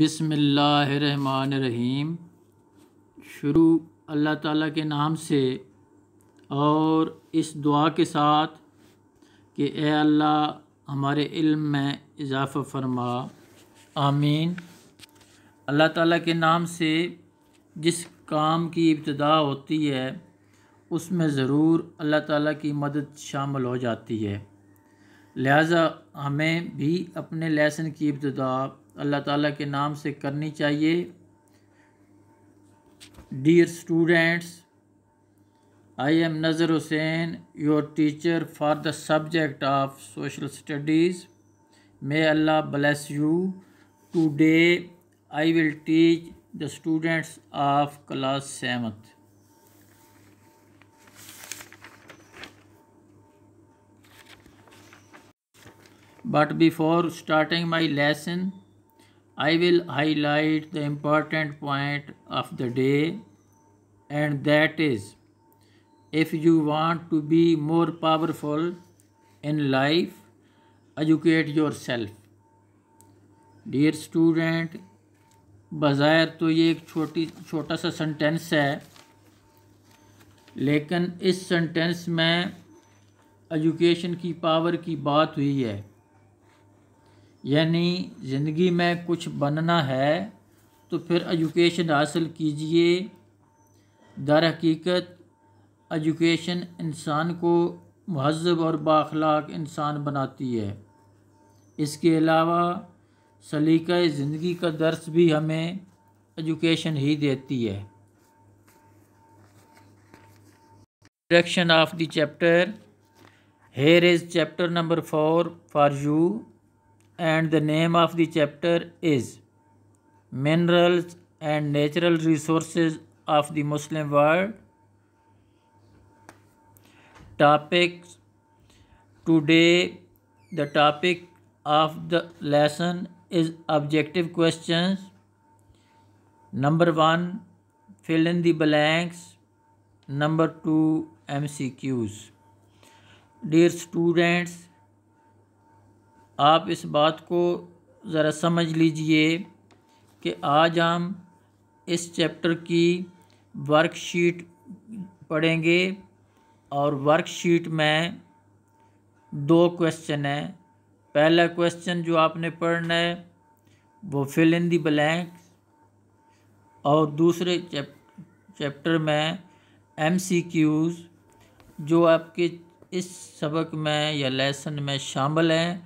बिसमीम शुरू अल्लाह ताला के नाम से और इस दुआ के साथ कि ए अल्लाह हमारे इल्म में इजाफ़ा फरमा आमीन अल्लाह ताला के नाम से जिस काम की इब्तदा होती है उसमें ज़रूर अल्लाह ताला की मदद शामिल हो जाती है लिहाजा हमें भी अपने लेसन की इब्तदा अल्लाह ताला के नाम से करनी चाहिए dear students I am Nazar Hussain your teacher for the subject of social studies may Allah bless you today I will teach the students of class seven But before starting my lesson, I will highlight the important point of the day and that is if you want to be more powerful in life educate yourself dear student बाज़ाहिर तो ये एक छोटी छोटा सा sentence है लेकिन इस सेंटेंस में एजुकेशन की पावर की बात हुई है यानी ज़िंदगी में कुछ बनना है तो फिर एजुकेशन हासिल कीजिए दर हकीकत एजुकेशन इंसान को महजब और बाखलाक इंसान बनाती है इसके अलावा सलीका ज़िंदगी का दर्स भी हमें एजुकेशन ही देती है direction of the chapter here is chapter number four for you and the name of the chapter is Minerals and Natural Resources of the Muslim World. Topics Today the topic of the lesson is objective questions. Number 1 fill in the blanks. Number 2 MCQs. Dear students आप इस बात को ज़रा समझ लीजिए कि आज हम इस चैप्टर की वर्कशीट पढ़ेंगे और वर्कशीट में दो क्वेश्चन हैं पहला क्वेश्चन जो आपने पढ़ना है वो फिल इन दी ब्लैंक और दूसरे चैप चैप्टर में एम सी क्यूज़ जो आपके इस सबक में या लेसन में शामिल हैं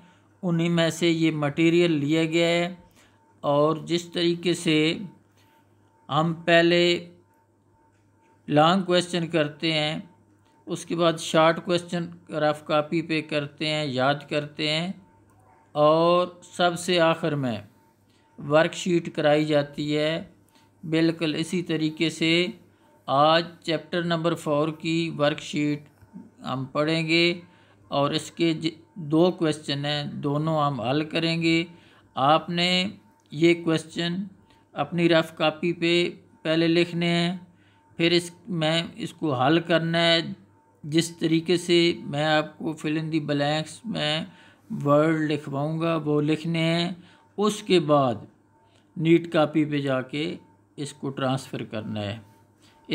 उन्हीं में से ये मटेरियल लिया गया है और जिस तरीके से हम पहले लॉन्ग क्वेश्चन करते हैं उसके बाद शॉर्ट क्वेश्चन रफ कापी पे करते हैं याद करते हैं और सबसे आखिर में वर्कशीट कराई जाती है बिल्कुल इसी तरीके से आज चैप्टर नंबर फोर की वर्कशीट हम पढ़ेंगे और इसके दो क्वेश्चन हैं दोनों हम हल करेंगे आपने ये क्वेश्चन अपनी रफ कापी पे पहले लिखने हैं फिर इस मैं इसको हल करना है जिस तरीके से मैं आपको फिल इन दी ब्लैंक्स में वर्ड लिखवाऊँगा वो लिखने हैं उसके बाद नीट कापी पे जाके इसको ट्रांसफ़र करना है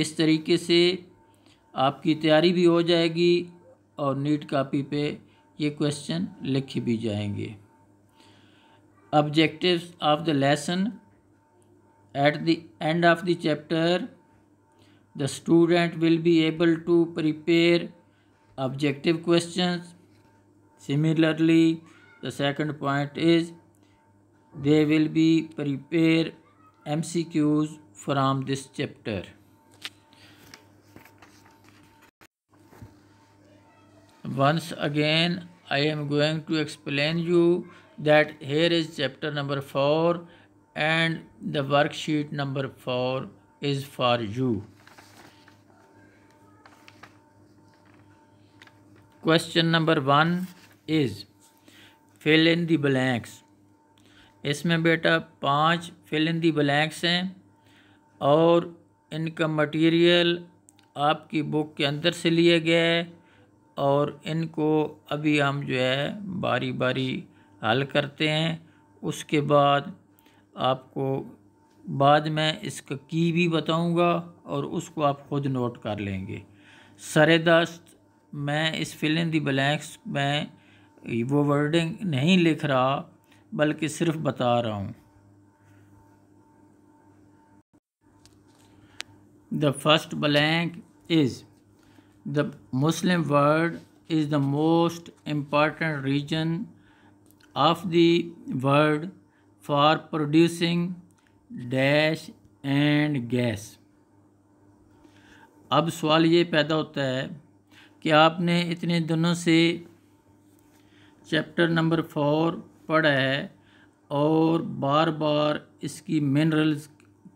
इस तरीके से आपकी तैयारी भी हो जाएगी और नीट कापी पे ये क्वेश्चन लिखे भी जाएंगे objectives of the lesson at the end of the chapter the student will be able to prepare objective question similarly the second point is they will be prepare M C Qs from this chapter once again I am going to explain you that here is chapter number four and the worksheet number four is for you question number one is fill in the blanks इसमें बेटा पांच fill in the blanks हैं और इनका material आपकी book के अंदर से लिए गया है और इनको अभी हम जो है बारी बारी हल करते हैं उसके बाद आपको बाद में इसका की भी बताऊंगा और उसको आप ख़ुद नोट कर लेंगे सरे दस्त मैं इस फ़िल्म दी ब्लैंक्स में वो वर्डिंग नहीं लिख रहा बल्कि सिर्फ बता रहा हूँ the first blank is the Muslim world is the most important region of the world for producing dash and gas. अब सवाल ये पैदा होता है कि आपने इतने दिनों से चैप्टर नंबर फोर पढ़ा है और बार बार इसकी मिनरल्स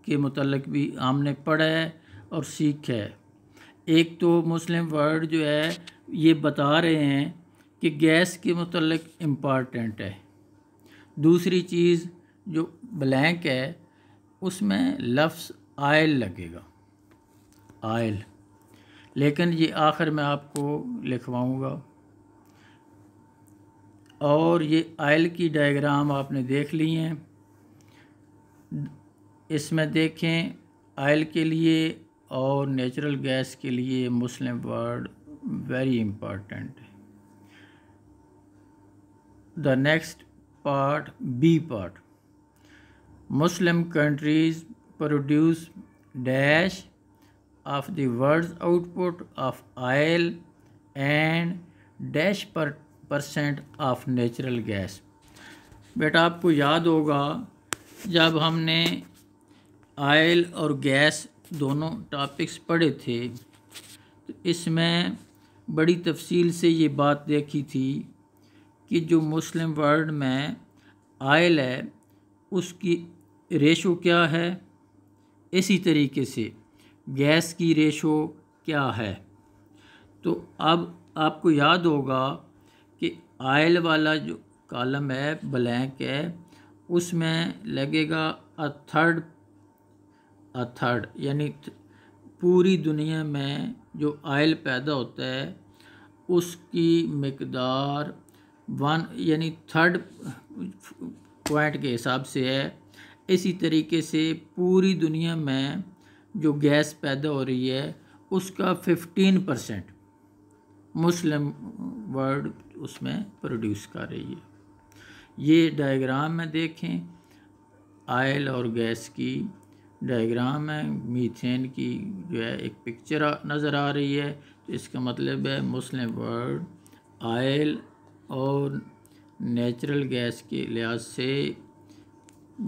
के मतलब भी हमने पढ़ा है और सीखा है एक तो मुस्लिम वर्ल्ड जो है ये बता रहे हैं कि गैस के मतलब इम्पॉर्टेंट है दूसरी चीज़ जो ब्लैंक है उसमें लफ्स आयल लगेगा आयल लेकिन ये आखिर में आपको लिखवाऊंगा और ये आयल की डायग्राम आपने देख ली हैं इसमें देखें आयल के लिए और नेचुरल गैस के लिए Muslim world very important the next part B part Muslim countries produce dash of the world output of oil and dash percent of natural gas बेटा आपको याद होगा जब हमने आयल और गैस दोनों टॉपिक्स पढ़े थे तो इसमें बड़ी तफसील से ये बात देखी थी कि जो मुस्लिम वर्ल्ड में आयल है उसकी रेशो क्या है इसी तरीके से गैस की रेशो क्या है तो अब आपको याद होगा कि आयल वाला जो कॉलम है ब्लैंक है उसमें लगेगा अ थर्ड अ थर्ड यानी पूरी दुनिया में जो आयल पैदा होता है उसकी मकदार वन यानी थर्ड पॉइंट के हिसाब से है इसी तरीके से पूरी दुनिया में जो गैस पैदा हो रही है उसका फिफ्टीन परसेंट मुस्लिम वर्ल्ड उसमें प्रोड्यूस कर रही है ये डायग्राम में देखें आयल और गैस की डायग्राम है मीथेन की जो है एक पिक्चर नज़र आ रही है तो इसका मतलब है मुस्लिम वर्ड आयल और नेचुरल गैस के लिहाज से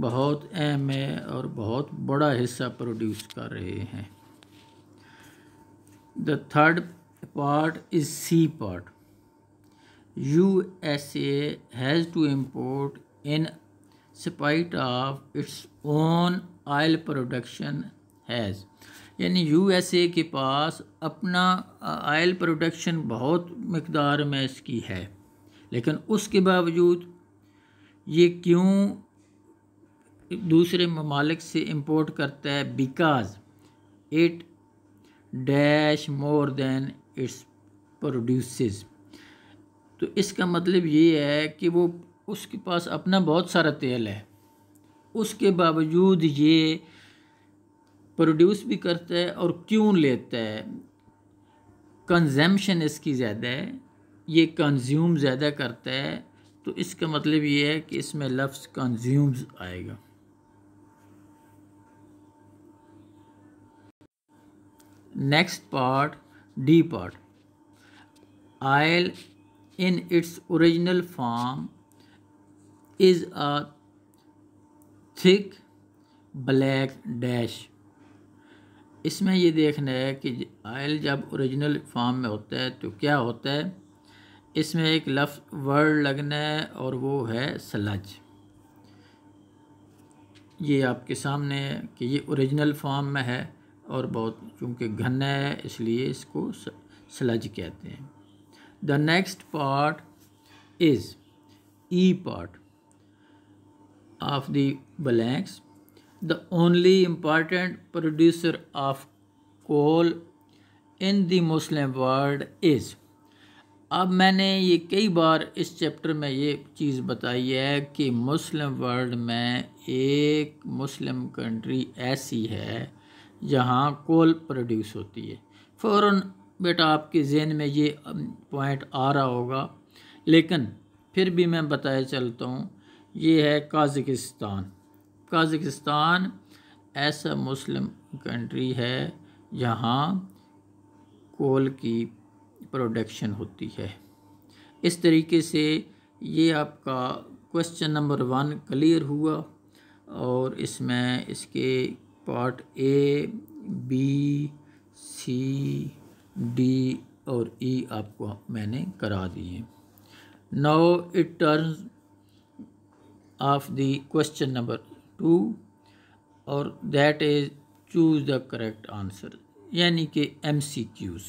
बहुत अहम है और बहुत बड़ा हिस्सा प्रोड्यूस कर रहे हैं the third part is C part U S has to import in spite of its own oil production has यानी यूएसए के पास अपना आयल प्रोडक्शन बहुत मकदार में इसकी है लेकिन उसके बावजूद ये क्यों दूसरे ममालिक से इम्पोर्ट करता है because it dash more than its produces तो इसका मतलब ये है कि वो उसके पास अपना बहुत सारा तेल है उसके बावजूद ये प्रोड्यूस भी करता है और क्यों लेता है कंजम्पशन इसकी ज़्यादा है ये कंज्यूम ज़्यादा करता है तो इसका मतलब ये है कि इसमें लफ्ज़ कंज्यूम्स आएगा next part D part oil in its original form is a thick black dash इसमें ये देखना है कि आयल जब ओरिजिनल फॉर्म में होता है तो क्या होता है इसमें एक लफ वर्ड लगना है और वो है सलज ये आपके सामने है कि ये ओरिजिनल फॉर्म में है और बहुत चूँकि घना है इसलिए इसको सलज कहते हैं the next part is E part of the blanks the only important producer of coal in the muslim world is अब मैंने ये कई बार इस चैप्टर में ये चीज़ बताई है कि मुस्लिम वर्ल्ड में एक मुस्लिम कंट्री ऐसी है जहाँ कोल प्रोड्यूस होती है फ़ौर बेटा आपके जहन में ये पॉइंट आ रहा होगा लेकिन फिर भी मैं बताया चलता हूँ ये है काज़िकिस्तान काज़िकिस्तान ऐसा मुस्लिम कंट्री है जहाँ कोल की प्रोडक्शन होती है इस तरीके से ये आपका क्वेश्चन नंबर वन क्लियर हुआ और इसमें इसके part A B C D और ई e आपको मैंने करा दिए now it turns of the question number 2 और that is choose the correct answer यानी कि एम सी क्यूज़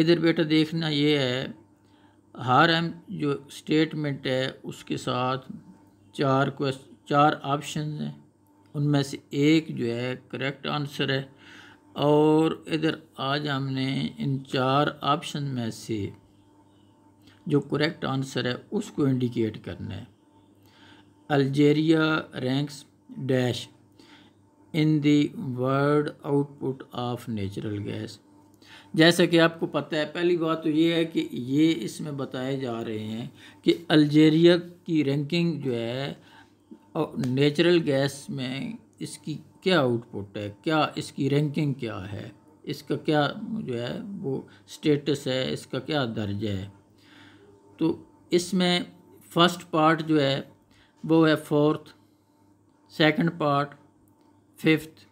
इधर बेटा देखना ये है हर एम जो स्टेटमेंट है उसके साथ चार क्वेश्चन चार ऑप्शन हैं उनमें से एक जो है करेक्ट आंसर है और इधर आज हमने इन चार ऑप्शन में से जो करेक्ट आंसर है उसको इंडिकेट करना है Algeria ranks dash in the world output of natural gas जैसा कि आपको पता है पहली बात तो ये है कि ये इसमें बताए जा रहे हैं कि अल्जेरिया की रैंकिंग जो है नेचुरल गैस में इसकी क्या आउटपुट है क्या इसकी रैंकिंग क्या है इसका क्या जो है वो स्टेटस है इसका क्या दर्ज है तो इसमें फर्स्ट पार्ट जो है वो है fourth second part fifth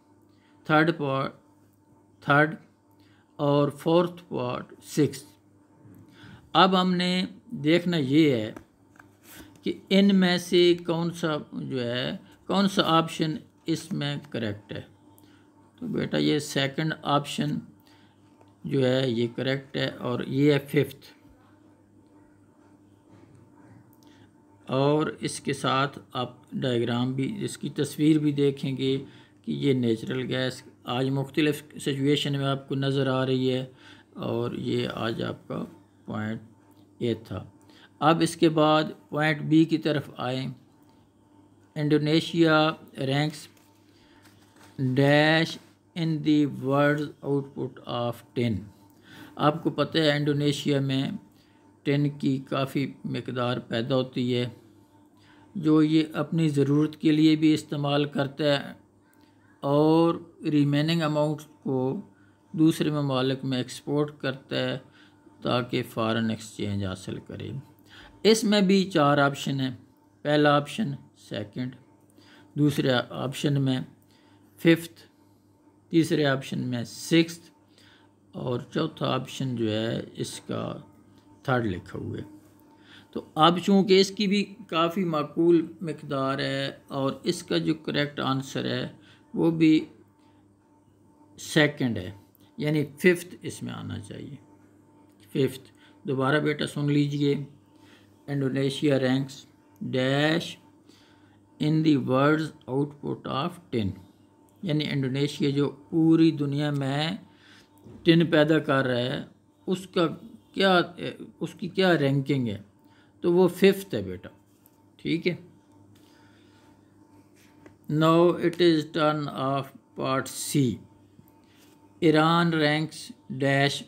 third part third और फोर्थ पार्ट सिक्स अब हमने देखना ये है कि इन में से कौन सा जो है कौन सा ऑप्शन इसमें करेक्ट है तो बेटा ये सेकंड ऑप्शन जो है ये करेक्ट है और ये है फिफ्थ और इसके साथ आप डायग्राम भी इसकी तस्वीर भी देखेंगे कि ये नेचुरल गैस आज मुख्तलिफ़ सिचुएशन में आपको नज़र आ रही है और ये आज आपका पॉइंट ए था अब इसके बाद पॉइंट बी की तरफ आए Indonesia ranks dash in the world output of tin आपको पता है इंडोनेशिया में टेन की काफ़ी मकदार पैदा होती है जो ये अपनी ज़रूरत के लिए भी इस्तेमाल करता है और रिमेनिंग अमाउंट को दूसरे ममालिक में एक्सपोर्ट करता है ताकि फ़ारन एक्सचेंज हासिल करे इसमें भी चार ऑप्शन हैं पहला ऑप्शन सेकंड दूसरे ऑप्शन में फिफ्थ तीसरे ऑप्शन में सिक्स्थ और चौथा ऑप्शन जो है इसका थर्ड लिखा हुआ है तो अब चूँकि इसकी भी काफ़ी माकूल मकदार है और इसका जो करेक्ट आंसर है वो भी सेकंड है यानी फिफ्थ इसमें आना चाहिए फिफ्थ दोबारा बेटा सुन लीजिए Indonesia ranks dash in the world's output of tin यानी इंडोनेशिया जो पूरी दुनिया में टिन पैदा कर रहा है उसका क्या उसकी क्या रैंकिंग है तो वो फिफ्थ है बेटा ठीक है now it is turn of part C Iran ranks dash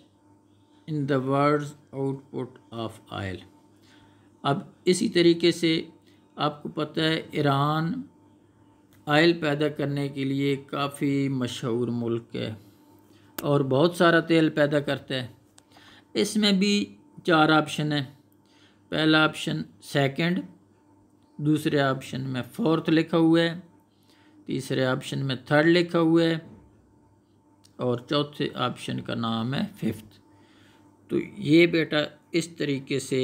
in the world output of oil अब इसी तरीके से आपको पता है ईरान आयल पैदा करने के लिए काफ़ी मशहूर मुल्क है और बहुत सारा तेल पैदा करता है इसमें भी चार ऑप्शन है पहला ऑप्शन सेकंड दूसरे ऑप्शन में फोर्थ लिखा हुआ है तीसरे ऑप्शन में थर्ड लिखा हुआ है और चौथे ऑप्शन का नाम है फिफ्थ तो ये बेटा इस तरीके से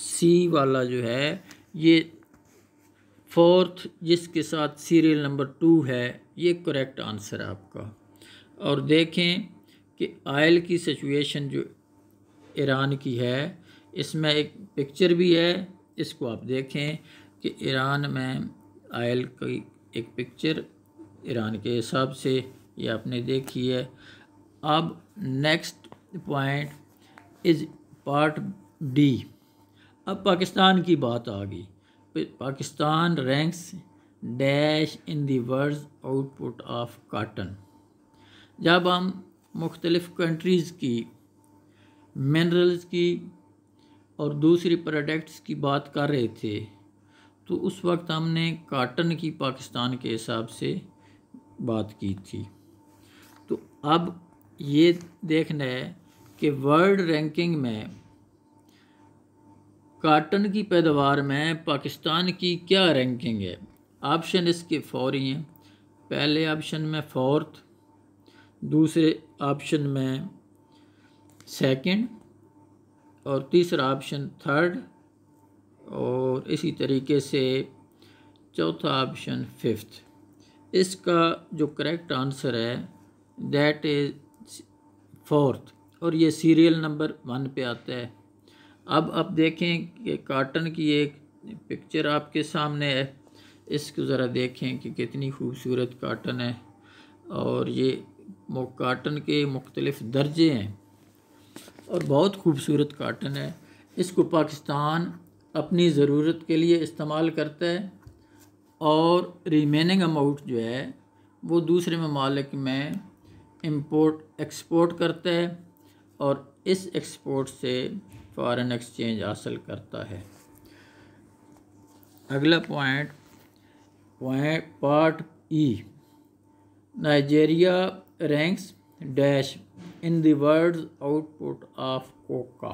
सी वाला जो है ये फोर्थ जिसके साथ सीरियल नंबर टू है ये करेक्ट आंसर है आपका और देखें कि आयल की सिचुएशन जो ईरान की है इसमें एक पिक्चर भी है इसको आप देखें कि ईरान में आयल की एक पिक्चर ईरान के हिसाब से ये आपने देखी है अब next point is part D अब पाकिस्तान की बात आ गई Pakistan ranks dash in the world output of cotton जब हम मुख्तलिफ़ कंट्रीज़ की मिनरल्स की और दूसरी प्रोडक्ट्स की बात कर रहे थे तो उस वक्त हमने काटन की पाकिस्तान के हिसाब से बात की थी तो अब ये देखना है कि वर्ल्ड रैंकिंग में काटन की पैदावार में पाकिस्तान की क्या रैंकिंग है ऑप्शन इसके फोर ही हैं पहले ऑप्शन में फोर्थ दूसरे ऑप्शन में सेकंड और तीसरा ऑप्शन थर्ड और इसी तरीके से चौथा ऑप्शन फिफ्थ इसका जो करेक्ट आंसर है दैट इज़ फोर्थ और ये सीरियल नंबर वन पे आता है अब आप देखें कि काटन की एक पिक्चर आपके सामने है इसको ज़रा देखें कि कितनी खूबसूरत काटन है और ये काटन के मुख्तलिफ़ दर्जे हैं और बहुत खूबसूरत काटन है इसको पाकिस्तान अपनी ज़रूरत के लिए इस्तेमाल करता है और रिमेनिंग अमाउंट जो है वो दूसरे ममालिक में इम्पोर्ट एक्सपोर्ट करता है और इस एक्सपोर्ट से फॉरेन एक्सचेंज हासिल करता है अगला point point part E Nigeria ranks dash in world output of cocoa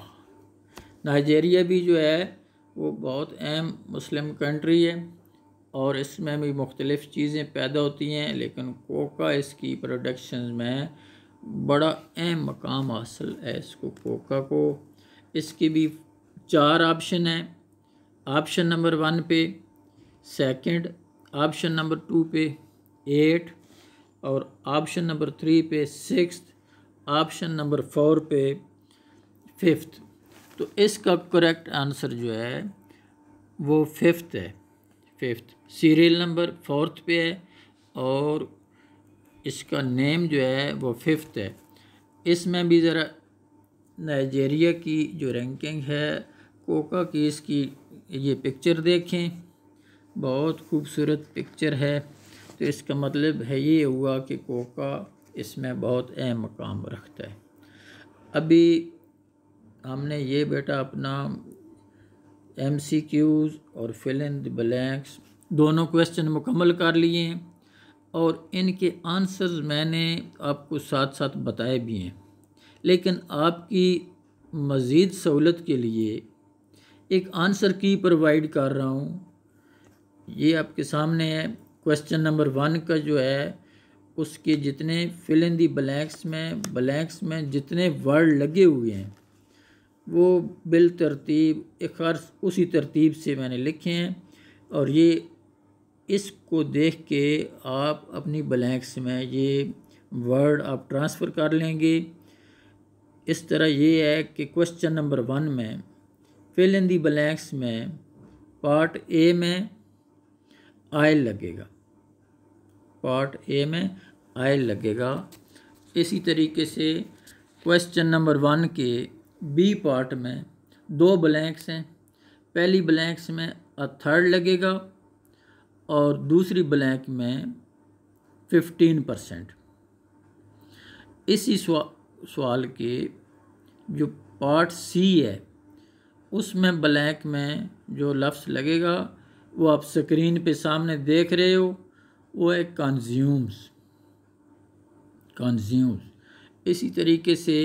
Nigeria भी जो है वो बहुत अहम मुस्लिम कंट्री है और इसमें भी मुख्तलिफ़ चीज़ें पैदा होती हैं लेकिन कोका इसकी प्रोडक्शन में बड़ा अहम मकाम हासिल है इसको कोका को इसकी भी चार ऑप्शन हैं ऑप्शन नंबर वन पे सेकंड ऑप्शन नंबर टू पे एट और ऑप्शन नंबर थ्री पे सिक्स्थ ऑप्शन नंबर फोर पे फिफ्थ तो इसका करेक्ट आंसर जो है वो फिफ्थ है फिफ्थ सीरियल नंबर फोर्थ पे है और इसका नेम जो है वो फिफ्थ है इसमें भी ज़रा नाइजेरिया की जो रैंकिंग है कोका की इसकी ये पिक्चर देखें बहुत खूबसूरत पिक्चर है तो इसका मतलब है ये हुआ कि कोका इसमें बहुत अहम मकाम रखता है अभी हमने ये बेटा अपना एम सी क्यूज़ और फिल इन ब्लैंक्स दोनों क्वेश्चन मुकम्मल कर लिए हैं और इनके आंसर्स मैंने आपको साथ साथ बताए भी हैं लेकिन आपकी मज़ीद सहूलत के लिए एक आंसर की प्रोवाइड कर रहा हूँ ये आपके सामने है क्वेश्चन नंबर वन का जो है उसके जितने फिल इन दी ब्लैक्स में ब्लैक्स में जितने वर्ड लगे हुए हैं वो बिल तरतीब एक हर्फ उसी तरतीब से मैंने लिखे हैं और ये इसको देख के आप अपनी ब्लैक्स में ये वर्ड आप ट्रांसफ़र कर लेंगे इस तरह ये है कि क्वेश्चन नंबर वन में फिल इन दी ब्लैक्स में पार्ट ए में आयल लगेगा पार्ट ए में आयल लगेगा इसी तरीके से क्वेश्चन नंबर वन के बी पार्ट में दो ब्लैंक्स हैं पहली ब्लैंक्स में अ थर्ड लगेगा और दूसरी ब्लैंक में फिफ्टीन परसेंट इसी सवाल के जो पार्ट सी है उसमें ब्लैंक में जो लफ्स लगेगा वो आप स्क्रीन पे सामने देख रहे हो वो है कंज्यूम्स कंज्यूम्स इसी तरीके से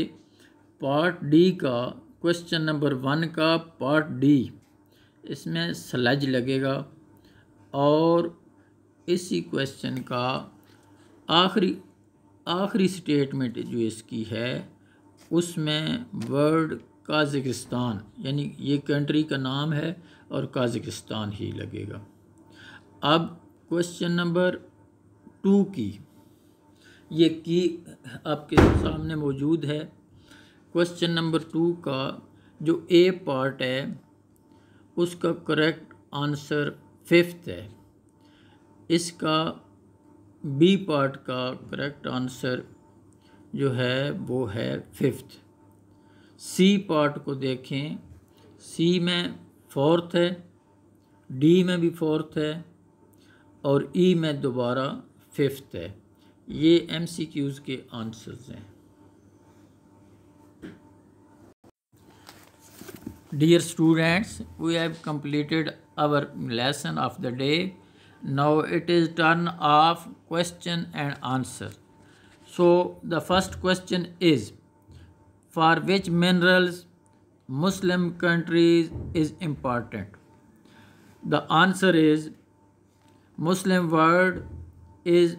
पार्ट डी का क्वेश्चन नंबर वन का पार्ट डी इसमें स्लज लगेगा और इसी क्वेश्चन का आखिरी आखिरी स्टेटमेंट जो इसकी है उसमें वर्ड काजिकिस्तान यानी ये कंट्री का नाम है और काजिकिस्तान ही लगेगा अब क्वेश्चन नंबर टू की ये की आपके सामने मौजूद है क्वेश्चन नंबर टू का जो ए पार्ट है उसका करेक्ट आंसर फिफ्थ है इसका बी पार्ट का करेक्ट आंसर जो है वो है फिफ्थ सी पार्ट को देखें सी में फोर्थ है डी में भी फोर्थ है और ई e में दोबारा फिफ्थ है ये एम सी क्यूज़ के आंसर्स हैं dear students we have completed our lesson of the day now it is turn of question and answer so the first question is for which minerals Muslim countries is important the answer is Muslim world is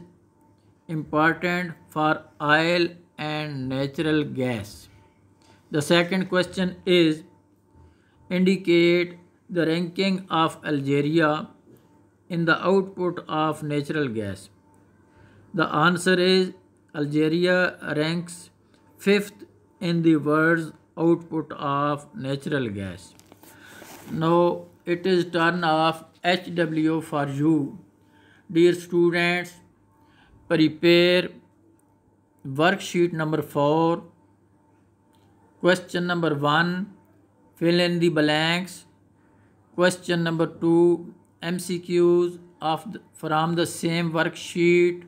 important for oil and natural gas. The second question is indicate the ranking of Algeria in the output of natural gas. The answer is Algeria ranks fifth in the world's output of natural gas. Now it is turn of HW for you dear students prepare worksheet number 4 question number 1 fill in the blanks question number 2 mcqs of the, from the same worksheet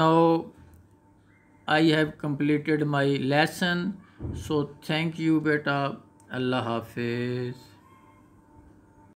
now i have completed my lesson so thank you beta allah hafiz